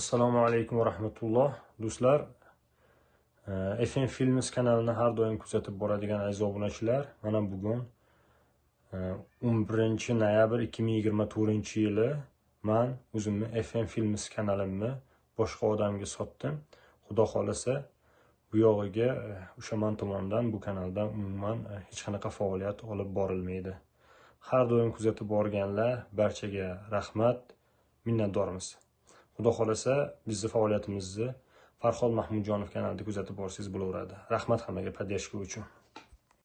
assalomu alaykum va rahmatulloh do'stlar eh, fm films kanalini har doim kuzatib boradigan aziz obunachilar mana bugun eh, o'n birinchi noyabr ikki ming yigirma to'rtinchi yili man o'zimni fm films kanalimni boshqa odamga sotdim xudo xohlasa bu yog'iga o'sha eh, man tomonidan bu kanaldan umuman hech qanaqa faoliyat olib borilmaydi har doim kuzatib borganlar barchaga rahmat minnatdormiz xudo xohlasa bizni faoliyatimizni farhod mahmudjonov kanalida kuzatib borsangiz bo'laveradi rahmat hammaga podyashka uchun